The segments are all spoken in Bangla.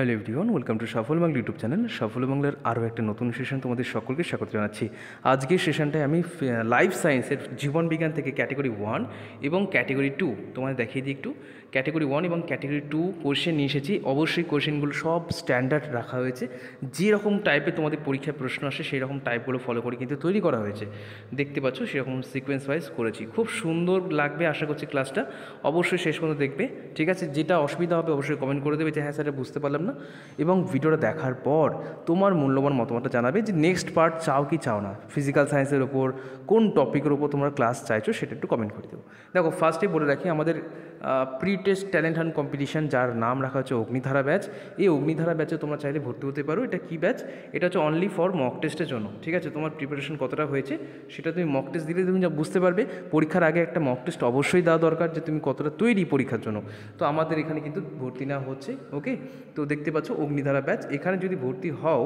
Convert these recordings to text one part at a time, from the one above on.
হ্যালো এভরিওয়ান ওয়েলকাম টু সফল বাংলা ইউটিউব চ্যানেল সফল বাংলার আরও একটা নতুন সেশন তোমাদের সকলকে স্বাগত জানাচ্ছি আজকের সেশনটায় আমি লাইফ সায়েন্সের জীবনবিজ্ঞান থেকে ক্যাটেগরি ওয়ান এবং ক্যাটেগরি টু তোমাদের দেখিয়ে দিই একটু ক্যাটেগরি ওয়ান এবং ক্যাটেগরি টু কোশ্চেন নিয়ে এসেছি অবশ্যই কোশ্চেনগুলো সব স্ট্যান্ডার্ড রাখা হয়েছে যেরকম টাইপের তোমাদের পরীক্ষায় প্রশ্ন আসে সেই রকম টাইপগুলো ফলো করে কিন্তু তৈরি করা হয়েছে দেখতে পাচ্ছ সেরকম সিকোয়েন্স ওয়াইজ করেছি খুব সুন্দর লাগবে আশা করছি ক্লাসটা অবশ্যই শেষ পর্যন্ত দেখবে ঠিক আছে যেটা অসুবিধা হবে অবশ্যই কমেন্ট করে দেবে যে হ্যাঁ স্যার বুঝতে পারলাম না এবং ভিডিওটা দেখার পর তোমার মূল্যবান মতামতটা জানাবে যে নেক্সট পার্ট চাও কি চাও না ফিজিক্যাল সায়েন্সের ওপর কোন টপিকের ওপর তোমরা ক্লাস চাইছো সেটা একটু কমেন্ট করে দেবো দেখো ফার্স্টে বলে রাখি আমাদের pre test talent hunt competition যার নাম রাখা হচ্ছে অগ্নিধারা ব্যাচ এই অগ্নিধারা ব্যাচে তোমরা চাইলে ভর্তি হতে পারো এটা কী ব্যাচ এটা হচ্ছে অনলি ফর মক টেস্টের জন্য ঠিক আছে তোমার প্রিপারেশন কতটা হয়েছে সেটা তুমি মক টেস্ট দিলে তুমি যা বুঝতে পারবে পরীক্ষার আগে একটা মক টেস্ট অবশ্যই দেওয়া দরকার যে তুমি কতটা তৈরি পরীক্ষার জন্য তো আমাদের এখানে কিন্তু ভর্তি নেওয়া হচ্ছে ওকে তো দেখতে পাচ্ছ অগ্নিধারা ব্যাচ এখানে যদি ভর্তি হও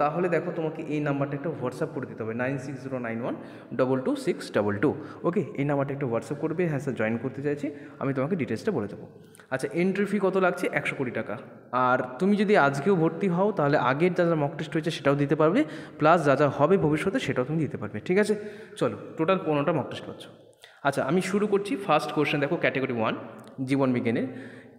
তাহলে দেখো তোমাকে এই নাম্বারটা একটু হোয়াটসঅ্যাপ করে দিতে হবে nine six zero nine one double two six double two okay এই নাম্বারটা একটু হোয়াটসঅ্যাপ করবে হ্যাঁ স্যার জয়েন করতে চাইছি আমি তোমাকে ডিটেলসটা বলে দেবো আচ্ছা এন্ট্রি ফি কত লাগছে একশো কোটি টাকা আর তুমি যদি আজকেও ভর্তি হও তাহলে আগের যা যা মক টেস্ট হয়েছে সেটাও দিতে পারবে প্লাস যা যা হবে ভবিষ্যতে সেটাও তুমি দিতে পারবে ঠিক আছে চলো টোটাল পনেরোটা মক টেস্ট করছো আচ্ছা আমি শুরু করছি ফার্স্ট কোশ্চেন দেখো ক্যাটাগরি ওয়ান জীবনবিজ্ঞানের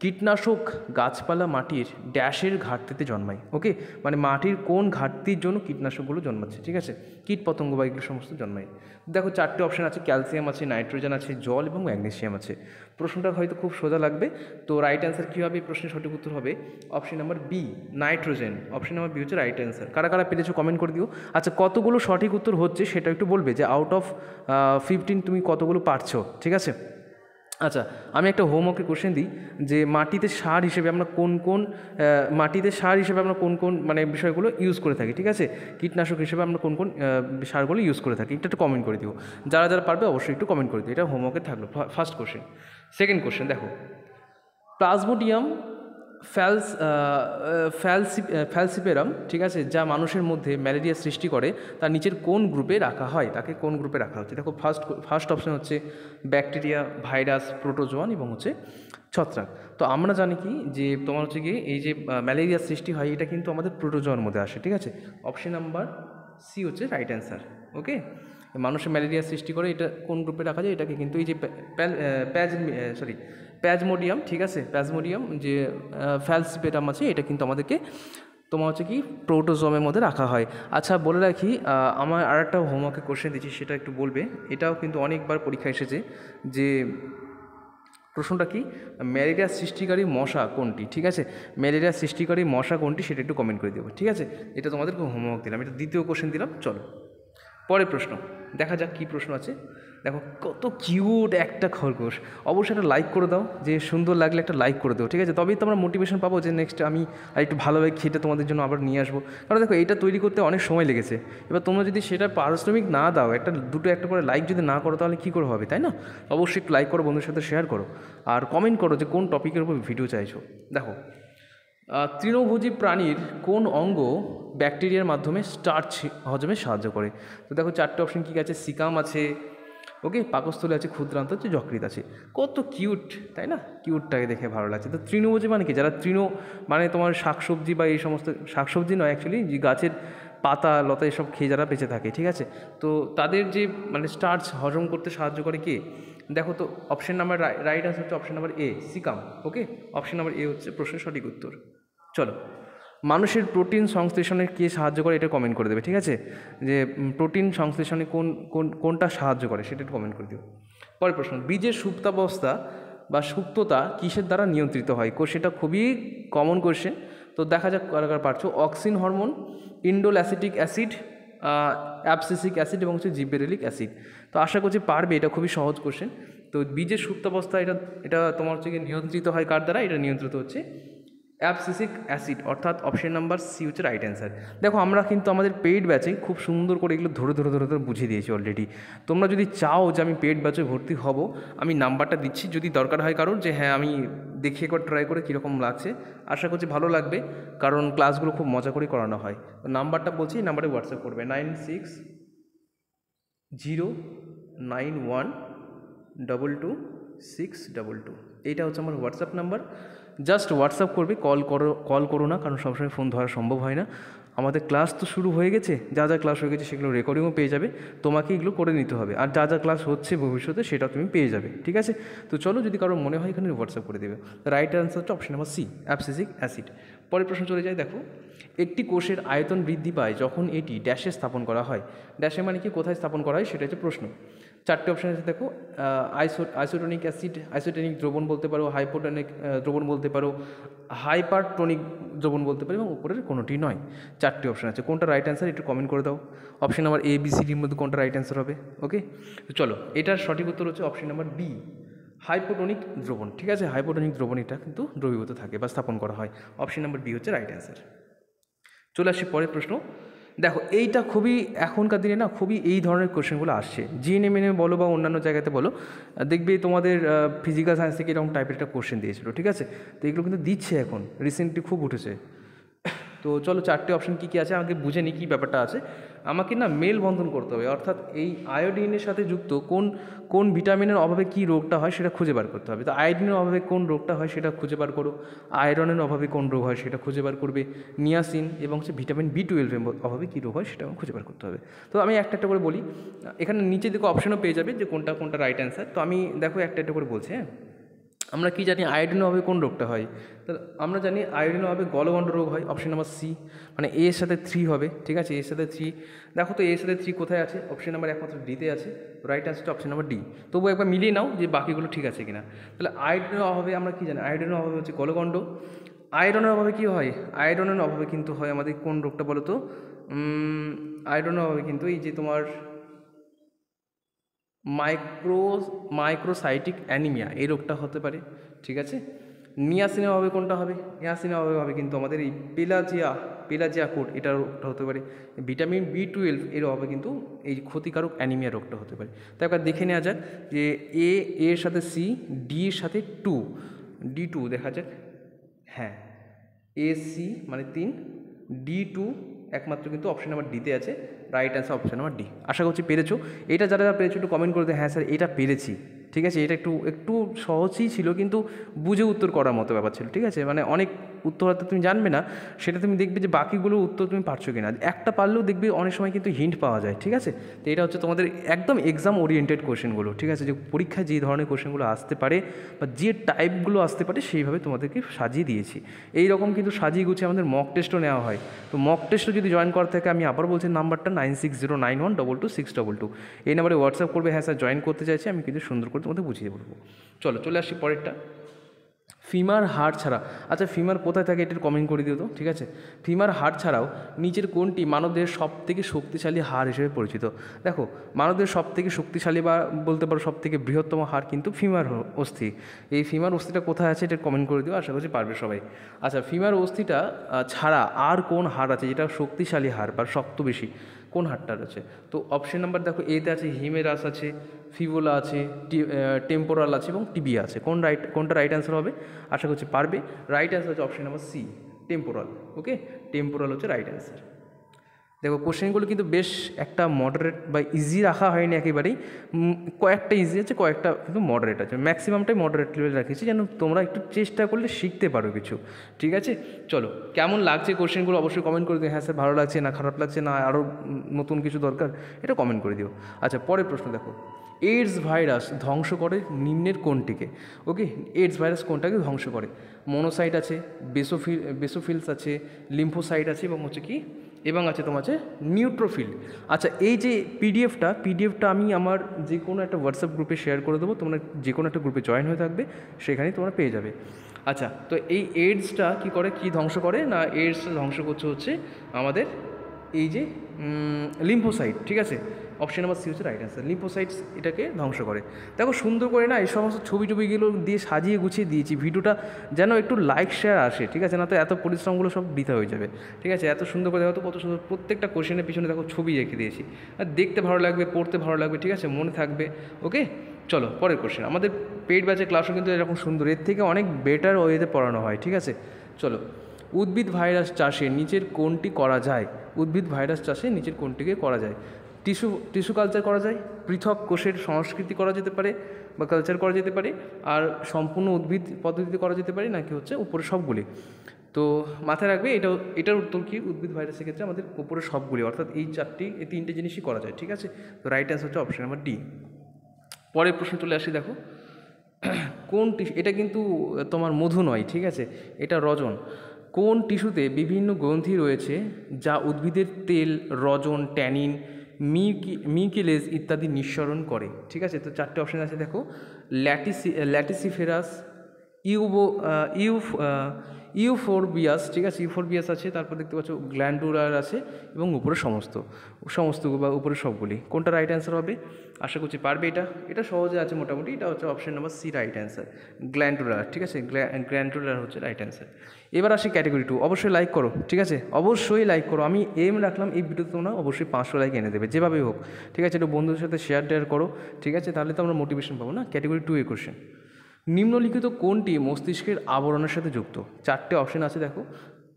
কীটনাশক গাছপালা মাটির ড্যাশের ঘাটতিতে জন্মায় ওকে মানে মাটির কোন ঘাটতির জন্য কীটনাশকগুলো জন্মাচ্ছে ঠিক আছে কীট পতঙ্গ বা এগুলো সমস্ত জন্মায় দেখো চারটে অপশান আছে ক্যালসিয়াম আছে নাইট্রোজেন আছে জল এবং ম্যাগনেশিয়াম আছে প্রশ্নটা হয়তো খুব সোজা লাগবে তো রাইট অ্যান্সার কীভাবে এই প্রশ্নের সঠিক উত্তর হবে option number B nitrogen option number B হচ্ছে রাইট অ্যান্সার কারা কারা পেরেছো কমেন্ট করে দিও আচ্ছা কতগুলো সঠিক উত্তর হচ্ছে সেটা একটু বলবে যে আউট অফ ফিফটিন তুমি কতগুলো পারছো ঠিক আছে আচ্ছা আমি একটা হোমওয়ার্কের কোশ্চেন দিই যে মাটিতে সার হিসেবে আমরা কোন কোন মাটিতে সার হিসেবে আমরা কোন কোন মানে বিষয়গুলো ইউজ করে থাকি ঠিক আছে কীটনাশক হিসেবে আমরা কোন কোন সারগুলো ইউজ করে থাকি এটা একটু কমেন্ট করে দিও যারা যারা পারবে অবশ্যই একটু কমেন্ট করে দিও এটা হোমওয়ার্কে থাকলো ফার্স্ট কোশ্চেন সেকেন্ড কোশ্চেন দেখো প্লাজমোডিয়াম ফ্যালস ফ্যালসি ফ্যালসিপেরাম ঠিক আছে যা মানুষের মধ্যে ম্যালেরিয়া সৃষ্টি করে তা নিচের কোন গ্রুপে রাখা হয় তাকে কোন গ্রুপে রাখা হচ্ছে দেখো ফার্স্ট ফার্স্ট অপশান হচ্ছে ব্যাকটেরিয়া ভাইরাস প্রোটোজোয়ান এবং হচ্ছে ছত্রাক তো আমরা জানি কি যে তোমার হচ্ছে কি এই যে ম্যালেরিয়া সৃষ্টি হয় এটা কিন্তু আমাদের প্রোটোজোয়ার মধ্যে আসে ঠিক আছে অপশন নাম্বার সি হচ্ছে রাইট অ্যান্সার ওকে মানুষে ম্যালেরিয়া সৃষ্টি করে এটা কোন গ্রুপে রাখা যায় এটাকে কিন্তু এই যে প্যাজ সরি প্যাজমোডিয়াম ঠিক আছে প্যাজমোডিয়াম যে ফ্যালসিপেটাম আছে এটা কিন্তু আমাদেরকে তোমার হচ্ছে কি প্রোটোজমের মধ্যে রাখা হয় আচ্ছা বলে রাখি আমার আর একটা হোমওয়ার্কে কোশ্চেন দিচ্ছি সেটা একটু বলবে এটাও কিন্তু অনেকবার পরীক্ষা এসেছে যে প্রশ্নটা কি ম্যালেরিয়া সৃষ্টিকারী মশা কোনটি ঠিক আছে ম্যালেরিয়া সৃষ্টিকারী মশা কোনটি সেটা একটু কমেন্ট করে দেবো ঠিক আছে এটা তোমাদেরকে হোমওয়ার্ক দিলাম এটা দ্বিতীয় কোশ্চেন দিলাম চলো পরের প্রশ্ন দেখা যাক কী প্রশ্ন আছে দেখো কত কিউট একটা খরগোশ অবশ্যই একটা লাইক করে দাও যে সুন্দর লাগলে একটা লাইক করে দাও ঠিক আছে তবেই তো আমরা মোটিভেশন পাবো যে নেক্সট আমি আর একটু ভালোভাবে খেটে তোমাদের জন্য আবার নিয়ে আসবো কারণ দেখো এটা তৈরি করতে অনেক সময় লেগেছে এবার তোমরা যদি সেটা পারিশ্রমিক না দাও একটা দুটো একটা করে লাইক যদি না করো তাহলে কী করে হবে তাই না অবশ্যই একটু লাইক করো বন্ধুর সাথে শেয়ার করো আর কমেন্ট করো যে কোন টপিকের উপর ভিডিও চাইছো দেখো তৃণভোজী প্রাণীর কোন অঙ্গ ব্যাকটেরিয়ার মাধ্যমে স্টার্চ হজমে সাহায্য করে তো দেখো চারটে অপশন কী আছে সিকাম আছে ওকে পাকস্থলে আছে ক্ষুদ্রান্ত আছে যকৃত আছে কত কিউট তাই না কিউটটাকে দেখে ভালো লাগছে তো তৃণভোজী মানে কি যারা তৃণ মানে তোমার শাকসবজি বা এই সমস্ত শাকসবজি নয় অ্যাকচুয়ালি যে গাছের পাতা লতা এসব খেয়ে যারা বেঁচে থাকে ঠিক আছে তো তাদের যে মানে স্টার্চ হজম করতে সাহায্য করে কে দেখো তো অপশন নাম্বার রাইট আনসার হচ্ছে option number A caecum okay option number A হচ্ছে প্রশ্নের সঠিক উত্তর চলো মানুষের প্রোটিন সংশ্লেষণে কে সাহায্য করে এটা কমেন্ট করে দেবে ঠিক আছে যে প্রোটিন সংশ্লেষণে কোন কোন কোনটা সাহায্য করে সেটা একটু কমেন্ট করে দিও পরের প্রশ্ন বীজের সুপ্তাবস্থা বা সুপ্ততা কিসের দ্বারা নিয়ন্ত্রিত হয় কো সেটা খুবই কমন কোশ্চেন তো দেখা যাক কারা কারা পারছো auxin hormone indole acetic acid abscisic acid এবং হচ্ছে জিবেরেলিক অ্যাসিড তো আশা করছি পারবে এটা খুবই সহজ কোশ্চেন তো বীজের সুপ্তাবস্থা এটা এটা তোমার হচ্ছে নিয়ন্ত্রিত হয় কার দ্বারা এটা নিয়ন্ত্রিত হচ্ছে অ্যাপসিসিক অ্যাসিড অর্থাৎ অপশন নাম্বার সি হচ্ছে রাইট অ্যান্সার দেখো আমরা কিন্তু আমাদের পেইড ব্যাচে খুব সুন্দর করে এগুলো ধরে ধরে ধরে ধরে বুঝিয়ে দিয়েছি অলরেডি তোমরা যদি চাও যে আমি পেইড ব্যাচে ভর্তি হব আমি নাম্বারটা দিচ্ছি যদি দরকার হয় কারোর যে হ্যাঁ আমি দেখে একবার ট্রাই করে কীরকম লাগছে আশা করছি ভালো লাগবে কারণ ক্লাসগুলো খুব মজা করেই করানো হয় তো নাম্বারটা বলছি এই নাম্বারে হোয়াটসঅ্যাপ করবে nine six zero nine one double two six double two এইটা হচ্ছে আমার হোয়াটসঅ্যাপ নাম্বার জাস্ট হোয়াটসঅ্যাপ করবে কল করো কল করো না কারণ সবসময় ফোন ধরা সম্ভব হয় না আমাদের ক্লাস তো শুরু হয়ে গেছে যা যা ক্লাস হয়ে গেছে সেগুলো রেকর্ডিংও পেয়ে যাবে তোমাকে এগুলো করে নিতে হবে আর যা যা ক্লাস হচ্ছে ভবিষ্যতে সেটা তুমি পেয়ে যাবে ঠিক আছে তো চলো যদি কারোর মনে হয় এখানে হোয়াটসঅ্যাপ করে দেবে রাইট অ্যান্সারটা option number C abscisic acid পরের প্রশ্ন চলে যায় দেখো একটি কোষের আয়তন বৃদ্ধি পায় যখন এটি ড্যাশে স্থাপন করা হয় ড্যাশে মানে কি কোথায় স্থাপন করা হয় সেটা হচ্ছে প্রশ্ন চারটি অপশান আছে দেখো আইসো আইসোটোনিক অ্যাসিড আইসোটনিক দ্রবণ বলতে পারো হাইপোটোনিক দ্রবণ বলতে পারো হাইপারটোনিক দ্রবণ বলতে পারো এবং উপরের কোনোটি নয় চারটি অপশান আছে কোনটা রাইট অ্যান্সার একটু কমেন্ট করে দাও option number A B C ডির মধ্যে কোনটা রাইট অ্যান্সার হবে ওকে তো চলো এটার সঠিক উত্তর হচ্ছে অপশান নাম্বার বি হাইপোটনিক দ্রবণ ঠিক আছে হাইপোটনিক দ্রবণ এটা কিন্তু দ্রবীভূত থাকে বা স্থাপন করা হয় অপশান নাম্বার বি হচ্ছে রাইট অ্যান্সার চলে আসি পরের প্রশ্ন দেখো এইটা খুবই এখনকার দিনে না খুবই এই ধরনের কোশ্চেনগুলো আসছে জিএনএম বলো বা অন্যান্য জায়গাতে বলো দেখবে তোমাদের ফিজিক্যাল সায়েন্স থেকে এরকম টাইপের একটা কোশ্চেন দিয়েছিল ঠিক আছে তো এগুলো কিন্তু দিচ্ছে এখন রিসেন্টলি খুব উঠেছে তো চলো চারটে অপশন কী কী আছে আমাকে বুঝে নিই কী ব্যাপারটা আছে আমাকে না মেল বন্ধন করতে হবে অর্থাৎ এই আয়োডিনের সাথে যুক্ত কোন কোন ভিটামিনের অভাবে কী রোগটা হয় সেটা খুঁজে বার করতে হবে তো আয়োডিনের অভাবে কোন রোগটা হয় সেটা খুঁজে বার করো আয়রনের অভাবে কোন রোগ হয় সেটা খুঁজে বার করবে নিয়াসিন এবং হচ্ছে ভিটামিন বি টুয়েলভের অভাবে কী রোগ হয় সেটা খুঁজে বার করতে হবে তো আমি একটা একটা করে বলি এখানে নিচে দিকে অপশনও পেয়ে যাবে যে কোনটা কোনটা রাইট অ্যান্সার তো আমি দেখো একটা একটা করে বলছি হ্যাঁ আমরা কি জানি আয়োডিন অভাবে কোন রোগটা হয় তাহলে আমরা জানি আয়োডিন অভাবে গলগণ্ড রোগ হয় অপশন নাম্বার সি মানে এর সাথে থ্রি হবে ঠিক আছে এর সাথে থ্রি দেখো তো এর সাথে থ্রি কোথায় আছে অপশন নাম্বার একমাত্র ডিতে আছে রাইট আনসারটা অপশন নাম্বার ডি তবু একবার মিলিয়ে নাও যে বাকিগুলো ঠিক আছে কিনা তাহলে আয়োডিনের অভাবে আমরা কি জানি আয়োডিনের অভাবে হচ্ছে গলগণ্ড আয়রনের অভাবে কী হয় আয়রনের অভাবে কিন্তু হয় আমাদের কোন রোগটা বলো তো আয়রনের অভাবে কিন্তু এই যে তোমার মাইক্রো মাইক্রোসাইটিক অ্যানিমিয়া এই রোগটা হতে পারে ঠিক আছে নিয়াসিনের অভাবে কোনটা হবে নিয়াসিনের অভাবে হবে কিন্তু আমাদের এই পেলাজিয়া পেলাজিয়া কোড এটা রোগটা হতে পারে ভিটামিন বি টুয়েলভ এর অভাবে কিন্তু এই ক্ষতিকারক অ্যানিমিয়া রোগটা হতে পারে তাই একবার দেখে নেওয়া যাক যে এ এর সাথে সি ডি এর সাথে টু ডি টু দেখা যাক হ্যাঁ এ সি মানে তিন ডি টু একমাত্র কিন্তু অপশন নাম্বার ডিতে আছে right answer option number D আশা করছি পেরেছো এটা যারা যারা পেরেছো একটু কমেন্ট করতে হ্যাঁ স্যার এটা পেরেছি ঠিক আছে এটা একটু একটু সহজই ছিল কিন্তু বুঝে উত্তর করার মতো ব্যাপার ছিল ঠিক আছে মানে অনেক উত্তরটা তুমি জানবে না সেটা তুমি দেখবে যে বাকিগুলো উত্তর তুমি পারছো কিনা একটা পারলেও দেখবে অনেক সময় কিন্তু হিন্ট পাওয়া যায় ঠিক আছে তো এটা হচ্ছে তোমাদের একদম এক্সাম ওরিয়েন্টেড কোশ্চেনগুলো ঠিক আছে যে পরীক্ষায় যে ধরনের কোশ্চেনগুলো আসতে পারে বা যে টাইপগুলো আসতে পারে সেইভাবে তোমাদেরকে সাজিয়ে দিয়েছি এই রকম কিন্তু সাজিয়ে গুছিয়ে আমাদের মক টেস্টও নেওয়া হয় তো মক টেস্টও যদি জয়েন করা থাকে আমি আবার বলছি নাম্বারটা nine six zero nine one double two six double two এই নাম্বারে হোয়াটসঅ্যাপ করবে হ্যাঁ স্যার জয়েন করতে চাইছি আমি কিন্তু সুন্দর করে তোমাদের বুঝিয়ে বলবো চলো চলে আসি পরেরটা ফিমার হাড় ছাড়া আচ্ছা ফিমার কোথায় থাকে এটির কমেন্ট করে দিও তো ঠিক আছে ফিমার হাড় ছাড়াও নিচের কোনটি মানবদের সবথেকে শক্তিশালী হাড় হিসেবে পরিচিত দেখো মানবদের সবথেকে শক্তিশালী বা বলতে পারো সব থেকে বৃহত্তম হাড় কিন্তু ফিমার অস্থি এই ফিমার অস্থিটা কোথায় আছে এটা কমেন্ট করে দিও আশা করছি পারবে সবাই আচ্ছা ফিমার অস্থিটা ছাড়া আর কোন হাড় আছে যেটা শক্তিশালী হাড় বা শক্ত বেশি কোন হাটটা রয়েছে তো অপশন নাম্বার দেখো এতে আছে হিমেরাস আছে ফিবোলা আছে টেম্পোরাল আছে এবং টিবি আছে কোন রাইট কোনটা রাইট অ্যান্সার হবে আশা করছি পারবে রাইট অ্যান্সার হচ্ছে option number C temporal okay temporal হচ্ছে রাইট অ্যান্সার দেখো কোশ্চেনগুলো কিন্তু বেশ একটা মডারেট বা ইজি রাখা হয়নি একেবারেই কয়েকটা ইজি আছে কয়েকটা কিন্তু মডারেট আছে ম্যাক্সিমামটাই মডারেট লেভেল রাখেছি যেন তোমরা একটু চেষ্টা করলে শিখতে পারো কিছু ঠিক আছে চলো কেমন লাগছে কোশ্চেনগুলো অবশ্যই কমেন্ট করে দিও হ্যাঁ স্যার ভালো লাগছে না খারাপ লাগছে না আরও নতুন কিছু দরকার এটা কমেন্ট করে দিও আচ্ছা পরের প্রশ্ন দেখো এইডস ভাইরাস ধ্বংস করে নিম্নের কোনটিকে ওকে এইডস ভাইরাস কোনটাকে ধ্বংস করে মনোসাইট আছে বেসোফিল বেসোফিলস আছে লিম্ফোসাইট আছে এবং হচ্ছে কি এবং আছে তোমার আছে নিউট্রোফিল আচ্ছা এই যে পিডিএফটা পিডিএফটা আমি আমার যে কোনো একটা হোয়াটসঅ্যাপ গ্রুপে শেয়ার করে দেবো তোমরা যে কোনো একটা গ্রুপে জয়েন হয়ে থাকবে সেখানেই তোমরা পেয়ে যাবে আচ্ছা তো এই এইডসটা কি করে কি ধ্বংস করে না এইডসটা ধ্বংস করছে হচ্ছে আমাদের এই যে লিম্ফোসাইট ঠিক আছে অপশন নাম্বার সি হচ্ছে রাইট অ্যান্সার লিপোসাইটস এটাকে ধ্বংস করে দেখো সুন্দর করে না এই সমস্ত ছবি টবিগুলো দিয়ে সাজিয়ে গুছিয়ে দিয়েছি ভিডিওটা যেন একটু লাইক শেয়ার আসে ঠিক আছে না তো এত পরিশ্রমগুলো সব বৃথা হয়ে যাবে ঠিক আছে এত সুন্দর করে দেখো তো কত সুন্দর প্রত্যেকটা কোশ্চেনের পিছনে দেখো ছবি রেখে দিয়েছি আর দেখতে ভালো লাগবে পড়তে ভালো লাগবে ঠিক আছে মনে থাকবে ওকে চলো পরের কোশ্চেন আমাদের পেট ব্যাচের ক্লাসও কিন্তু এরকম সুন্দর এর থেকে অনেক বেটার ওয়েতে পড়ানো হয় ঠিক আছে চলো উদ্ভিদ ভাইরাস চাষে নিচের কোনটি করা যায় উদ্ভিদ ভাইরাস চাষে নিচের কোনটিকে করা যায় টিস্যু টিস্যু কালচার করা যায় পৃথক কোষের সংস্কৃতি করা যেতে পারে বা কালচার করা যেতে পারে আর সম্পূর্ণ উদ্ভিদ পদ্ধতিতে করা যেতে পারে নাকি হচ্ছে উপরে সবগুলি তো মাথায় রাখবে এটা এটার উত্তর কি উদ্ভিদ ভাইরাসের ক্ষেত্রে আমাদের উপরে সবগুলি অর্থাৎ এই চারটি এই তিনটে জিনিসই করা যায় ঠিক আছে তো রাইট অ্যান্সার হচ্ছে অপশান নাম্বার ডি পরের প্রশ্ন চলে আসি দেখো কোন টিস্যু এটা কিন্তু তোমার মধু নয় ঠিক আছে এটা রজন কোন টিস্যুতে বিভিন্ন গ্রন্থি রয়েছে যা উদ্ভিদের তেল রজন ট্যানিন মিউকি মিউকিলেজ ইত্যাদি নিঃসরণ করে ঠিক আছে তো চারটে অপশান আছে দেখো ল্যাটিসি ল্যাটিসিফেরাস ইউবো ইউ ইউ ফোর বিয়াস ঠিক আছে ইউ ফোর বিয়াস আছে তারপর দেখতে পাচ্ছ গ্ল্যান্ডুলার আছে এবং উপরে সমস্ত সমস্ত বা উপরে সবগুলি কোনটা রাইট অ্যান্সার হবে আশা করছি পারবে এটা এটা সহজে আছে মোটামুটি এটা হচ্ছে option number C right answer glandular ঠিক আছে গ্ল্যান্ডুলার হচ্ছে রাইট অ্যান্সার এবার আসি ক্যাটাগরি টু অবশ্যই লাইক করো ঠিক আছে অবশ্যই লাইক করো আমি এম রাখলাম এই ভিডিওতে তোমরা অবশ্যই পাঁচশো লাইক এনে দেবে যেভাবেই হোক ঠিক আছে একটু বন্ধুদের সাথে শেয়ার টেয়ার করো ঠিক আছে তাহলে তো আমরা মোটিভেশন পাবো না ক্যাটাগরি টু এ কোশ্চেন নিম্নলিখিত কোনটি মস্তিষ্কের আবরণের সাথে যুক্ত চারটে অপশন আছে দেখো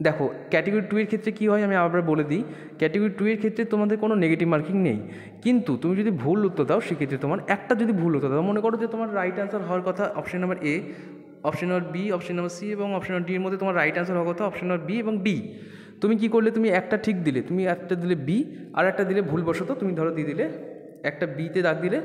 দেখো ক্যাটেগরি টু এর ক্ষেত্রে কী হয় আমি আবার বলে দিই ক্যাটেগরি টু এর ক্ষেত্রে তোমাদের কোনো নেগেটিভ মার্কিং নেই কিন্তু তুমি যদি ভুল উত্তর দাও সেক্ষেত্রে তোমার একটা যদি ভুল উত্তর দাও মনে করো যে তোমার রাইট অ্যান্সার হওয়ার কথা option number A option number B option number C এবং অপশন নাম্বার ডি এর মধ্যে তোমার রাইট অ্যান্সার হওয়ার কথা অপশন নাম্বার বি এবং ডি তুমি কি করলে তুমি একটা ঠিক দিলে তুমি একটা দিলে বি আর একটা দিলে ভুলবশত তুমি ধরো দিয়ে দিলে একটা বিতে দাগ দিলে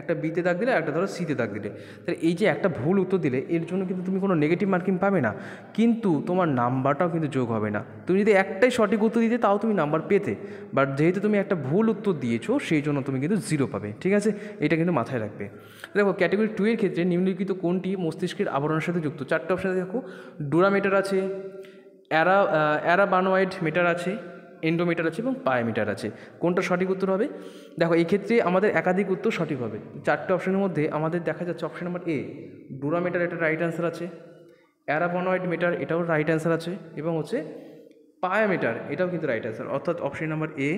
একটা বিতে দাগ দিলে একটা ধরো সিতে দাগ দিলে তাহলে এই যে একটা ভুল উত্তর দিলে এর জন্য কিন্তু তুমি কোনো নেগেটিভ মার্কিং পাবে না কিন্তু তোমার নাম্বারটাও কিন্তু যোগ হবে না তুমি যদি একটাই সঠিক উত্তর দিতে তাও তুমি নাম্বার পেতে বাট যেহেতু তুমি একটা ভুল উত্তর দিয়েছো সেই জন্য তুমি কিন্তু জিরো পাবে ঠিক আছে এটা কিন্তু মাথায় রাখবে দেখো ক্যাটাগরি টু এর ক্ষেত্রে নিম্নলিখিত কোনটি মস্তিষ্কের আবরণের সাথে যুক্ত চারটে অপশানে দেখো মেটার আছে অ্যারা অ্যারাবানোয়েড মেটার আছে এন্ডোমিটার আছে এবং পায়োমিটার আছে কোনটা সঠিক উত্তর হবে দেখো ক্ষেত্রে আমাদের একাধিক উত্তর সঠিক হবে চারটে অপশনের মধ্যে আমাদের দেখা যাচ্ছে অপশন নাম্বার এ ডুরামিটার এটা রাইট অ্যান্সার আছে অ্যারাবনয়েড মিটার এটাও রাইট অ্যান্সার আছে এবং হচ্ছে পায়োমিটার এটাও কিন্তু রাইট অ্যান্সার অর্থাৎ অপশন নাম্বার এ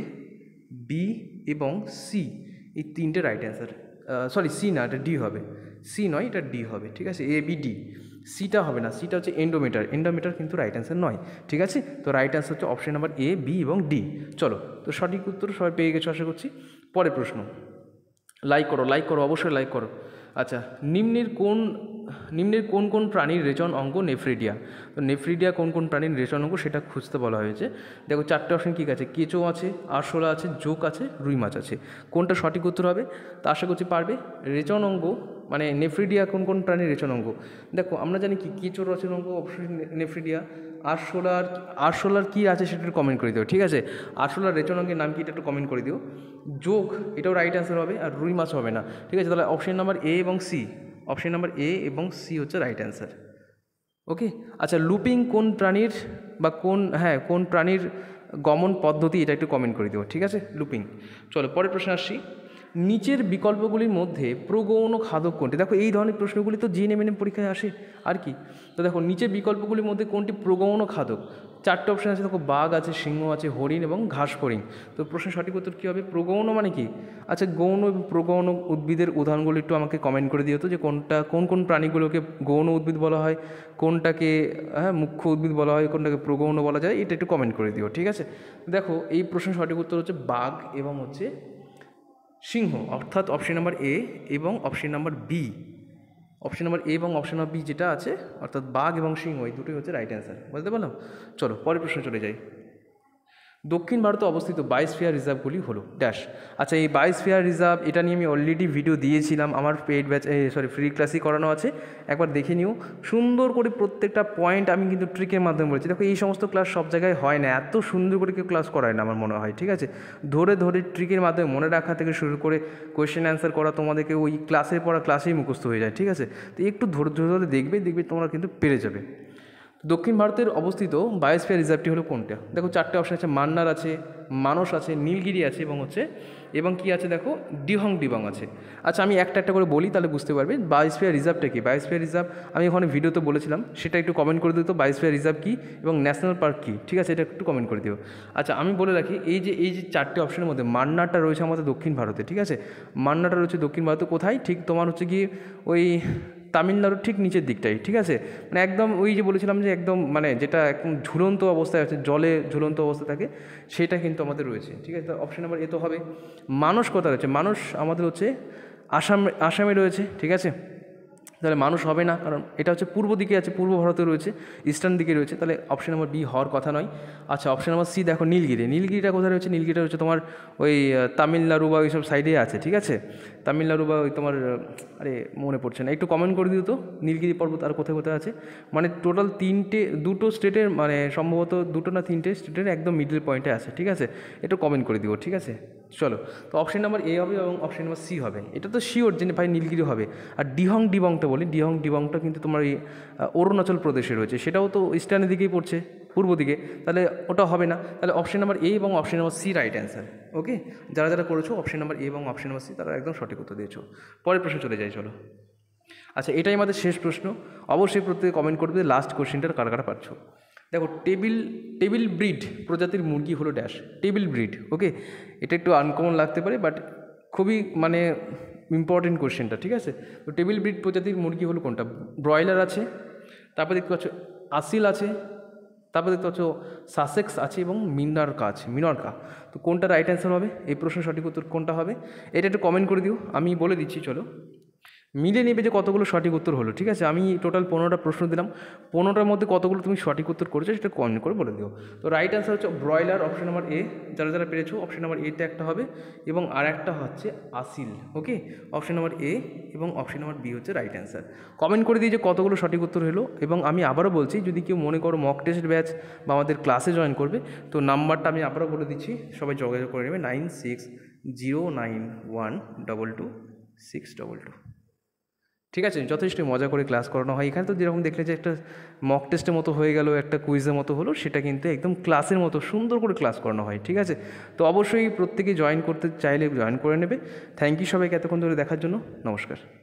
বি এবং সি এই তিনটে রাইট অ্যান্সার সরি সি না এটা ডি হবে সি নয় এটা ডি হবে ঠিক আছে এ বি ডি সিটা হবে না সিটা হচ্ছে এন্ডোমিটার এন্ডোমিটার কিন্তু রাইট অ্যান্সার নয় ঠিক আছে তো রাইট অ্যান্সার হচ্ছে অপশান নাম্বার এ বি এবং ডি চলো তো সঠিক উত্তর সবাই পেয়ে গেছো আশা করছি পরের প্রশ্ন লাইক করো লাইক করো অবশ্যই লাইক করো আচ্ছা নিম্নের কোন নিম্নের কোন কোন প্রাণীর রেচন অঙ্গ নেফ্রিডিয়া তো নেফ্রিডিয়া কোন কোন প্রাণীর রেচন অঙ্গ সেটা খুঁজতে বলা হয়েছে দেখো চারটে অপশন কী আছে কেঁচো আছে আরশোলা আছে জোক আছে রুই মাছ আছে কোনটা সঠিক উত্তর হবে তা আশা করছি পারবে রেচন অঙ্গ মানে নেফ্রিডিয়া কোন কোন প্রাণীর রেচন অঙ্গ দেখো আমরা জানি কি কেঁচোর রচন অঙ্গ অবশ্যই নেফ্রিডিয়া আরশোলার আরশোলার কী আছে সেটা একটু কমেন্ট করে দিও ঠিক আছে আরশোলার রেচন অঙ্গের নাম কি এটা একটু কমেন্ট করে দিও যোগ এটাও রাইট অ্যান্সার হবে আর রুই মাছ হবে না ঠিক আছে তাহলে অপশন নাম্বার এ এবং সি অপশন নাম্বার এ এবং সি হচ্ছে রাইট অ্যান্সার ওকে আচ্ছা লুপিং কোন প্রাণীর বা কোন হ্যাঁ কোন প্রাণীর গমন পদ্ধতি এটা একটু কমেন্ট করে দেবো ঠিক আছে লুপিং চলো পরের প্রশ্ন আসছি নিচের বিকল্পগুলির মধ্যে প্রগৌণ খাদক কোনটি দেখো এই ধরনের প্রশ্নগুলি তো জিএনএম এমএনএম পরীক্ষায় আসে আর কি তো দেখো নিচের বিকল্পগুলির মধ্যে কোনটি প্রগৌণ খাদক চারটে অপশান আছে দেখো বাঘ আছে সিংহ আছে হরিণ এবং ঘাস হরিণ তো প্রশ্নের সঠিক উত্তর কী হবে প্রগৌণ মানে কি আচ্ছা গৌণ এবং প্রগৌণ উদ্ভিদের উদাহরণগুলো একটু আমাকে কমেন্ট করে দিও তো যে কোনটা কোন কোন প্রাণীগুলোকে গৌণ উদ্ভিদ বলা হয় কোনটাকে হ্যাঁ মুখ্য উদ্ভিদ বলা হয় কোনটাকে প্রগৌণ বলা যায় এটা একটু কমেন্ট করে দিও ঠিক আছে দেখো এই প্রশ্নের সঠিক উত্তর হচ্ছে বাঘ এবং হচ্ছে সিংহ অর্থাৎ অপশন নাম্বার এ এবং option number B option number A এবং অপশন নাম্বার বি যেটা আছে অর্থাৎ বাঘ এবং সিংহ এই দুটোই হচ্ছে রাইট অ্যান্সার বুঝতে পারলাম চলো পরের প্রশ্ন চলে যাই দক্ষিণ ভারতে অবস্থিত বায়োস্ফিয়ার রিজার্ভগুলি হলো ড্যাশ আচ্ছা এই বায়োস্ফিয়ার রিজার্ভ এটা নিয়ে আমি অলরেডি ভিডিও দিয়েছিলাম আমার পেড ব্যাচ সরি ফ্রি ক্লাসই করানো আছে একবার দেখে নিও সুন্দর করে প্রত্যেকটা পয়েন্ট আমি কিন্তু ট্রিকের মাধ্যমে বলেছি দেখো এই সমস্ত ক্লাস সব জায়গায় হয় না এত সুন্দর করে কেউ ক্লাস করায় না আমার মনে হয় ঠিক আছে ধরে ধরে ট্রিকের মাধ্যমে মনে রাখা থেকে শুরু করে কোয়েশ্চেন অ্যান্সার করা তোমাদেরকে ওই ক্লাসের পড়া ক্লাসেই মুখস্থ হয়ে যায় ঠিক আছে তো একটু ধরে ধরে ধরে দেখবে দেখবে তোমরা কিন্তু পেরে যাবে দক্ষিণ ভারতের অবস্থিত বায়োস্ফিয়ার রিজার্ভটি হলো কোনটা দেখো চারটে অপশান আছে মান্নার আছে মানস আছে নীলগিরি আছে এবং হচ্ছে এবং কি আছে দেখো ডিহং ডিবং আছে আচ্ছা আমি একটা একটা করে বলি তাহলে বুঝতে পারবে বায়োস্ফিয়ার রিজার্ভটা কি বায়োস্ফিয়ার রিজার্ভ আমি ওখানে ভিডিওতে বলেছিলাম সেটা একটু কমেন্ট করে দিত বায়োস্ফিয়ার রিজার্ভ কী এবং ন্যাশনাল পার্ক কী ঠিক আছে এটা একটু কমেন্ট করে দিও আচ্ছা আমি বলে রাখি এই যে এই যে চারটে অপশনের মধ্যে মান্নাটা রয়েছে আমাদের দক্ষিণ ভারতে ঠিক আছে মান্নাটা রয়েছে দক্ষিণ ভারতে কোথায় ঠিক তোমার হচ্ছে কি ওই তামিলনাড়ুর ঠিক নিচের দিকটাই ঠিক আছে মানে একদম ওই যে বলেছিলাম যে একদম মানে যেটা একদম ঝুলন্ত অবস্থায় আছে জলে ঝুলন্ত অবস্থা থাকে সেটা কিন্তু আমাদের রয়েছে ঠিক আছে অপশন নাম্বার এ তো হবে মানুষ কথা রয়েছে মানুষ আমাদের হচ্ছে আসাম আসামে রয়েছে ঠিক আছে তাহলে মানুষ হবে না কারণ এটা হচ্ছে পূর্ব দিকে আছে পূর্ব ভারতে রয়েছে ইস্টার্ন দিকে রয়েছে তাহলে অপশন নাম্বার বি হওয়ার কথা নয় আচ্ছা অপশন নাম্বার সি দেখো নীলগিরি নীলগিরিটা কোথায় রয়েছে নীলগিরিটা হচ্ছে তোমার ওই তামিলনাড়ু বা ওইসব সাইডে আছে ঠিক আছে তামিলনাড়ু বা ওই তোমার আরে মনে পড়ছে না একটু কমেন্ট করে দিও তো নীলগিরি পর্বত আর কোথায় কোথায় আছে মানে টোটাল তিনটে দুটো স্টেটের মানে সম্ভবত দুটো না তিনটে স্টেটের একদম মিডল পয়েন্টে আছে ঠিক আছে একটু কমেন্ট করে দিব ঠিক আছে চলো তো অপশন নাম্বার এ হবে এবং অপশন নাম্বার সি হবে এটা তো শিওর যে ভাই নীলগিরি হবে আর ডিহং ডিবংটা বলি ডিহং ডিবংটা কিন্তু তোমার এই অরুণাচল প্রদেশে রয়েছে সেটাও তো ইস্টার্নের দিকেই পড়ছে পূর্ব দিকে তাহলে ওটা হবে না তাহলে অপশন নাম্বার এ এবং option number C right answer okay যারা যারা করেছো অপশন নাম্বার এ এবং অপশন নাম্বার সি তারা একদম সঠিক উত্তর দিয়েছো পরের প্রশ্ন চলে যাই চলো আচ্ছা এটাই আমাদের শেষ প্রশ্ন অবশ্যই প্রত্যেকে কমেন্ট করবে লাস্ট কোশ্চেনটার কার কারা পারছো দেখো টেবিল টেবিল ব্রিড প্রজাতির মুরগি হলো ড্যাশ টেবিল ব্রিড ওকে এটা একটু আনকমন লাগতে পারে বাট খুবই মানে ইম্পর্টেন্ট কোয়েশ্চেনটা ঠিক আছে তো টেবিল ব্রিড প্রজাতির মুরগি হলো কোনটা ব্রয়লার আছে তারপর দেখতে পাচ্ছ আসিল আছে তারপর দেখতে পাচ্ছ সাসেক্স আছে এবং মিনার্কা আছে মিনর্কা তো কোনটা রাইট অ্যান্সার হবে এই প্রশ্ন সঠিক উত্তর কোনটা হবে এটা একটু কমেন্ট করে দিও আমি বলে দিচ্ছি চলো মিলে নেবে যে কতগুলো সঠিক উত্তর হলো ঠিক আছে আমি টোটাল পনেরোটা প্রশ্ন দিলাম পনেরোটার মধ্যে কতগুলো তুমি সঠিক উত্তর করেছো সেটা কমেন্ট করে বলে দিও তো রাইট অ্যান্সার হচ্ছে ব্রয়লার অপশন নাম্বার এ যারা যারা পেরেছো অপশন নাম্বার এটা একটা হবে এবং আর একটা হচ্ছে আসিল ওকে অপশন নাম্বার এ এবং অপশন নাম্বার বি হচ্ছে রাইট অ্যান্সার কমেন্ট করে দিয়ে যে কতগুলো সঠিক উত্তর হলো এবং আমি আবারও বলছি যদি কেউ মনে করো মক টেস্ট ব্যাচ বা আমাদের ক্লাসে জয়েন করবে তো নাম্বারটা আমি আবারও বলে দিচ্ছি সবাই যোগাযোগ করে নেবে nine six zero nine one double two six double two ঠিক আছে যথেষ্ট মজা করে ক্লাস করানো হয় এখানে তো যেরকম দেখলে যে একটা মক টেস্টের মতো হয়ে গেল একটা কুইজের মতো হলো সেটা কিন্তু একদম ক্লাসের মতো সুন্দর করে ক্লাস করানো হয় ঠিক আছে তো অবশ্যই প্রত্যেকে জয়েন করতে চাইলে জয়েন করে নেবে থ্যাংক ইউ সবাইকে এতক্ষণ ধরে দেখার জন্য নমস্কার